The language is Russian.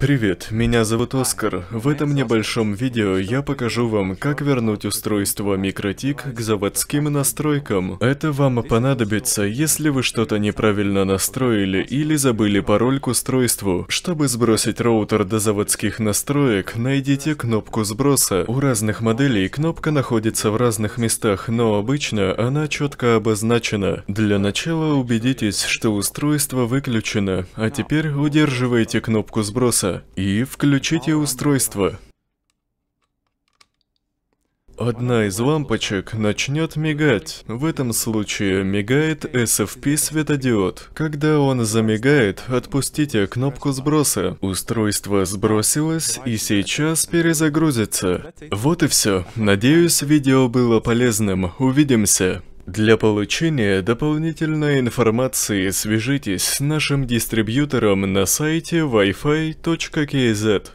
Привет, меня зовут Оскар. В этом небольшом видео я покажу вам, как вернуть устройство MikroTik к заводским настройкам. Это вам понадобится, если вы что-то неправильно настроили или забыли пароль к устройству. Чтобы сбросить роутер до заводских настроек, найдите кнопку сброса. У разных моделей кнопка находится в разных местах, но обычно она четко обозначена. Для начала убедитесь, что устройство выключено, а теперь удерживайте кнопку сброса сердца и включите устройство. Одна из лампочек начнет мигать. В этом случае мигает SFP-светодиод. Когда он замигает, отпустите кнопку сброса. Устройство сбросилось и сейчас перезагрузится. Вот и все. Надеюсь, видео было полезным. Увидимся. Для получения дополнительной информации свяжитесь с нашим дистрибьютором на сайте wifi.kz.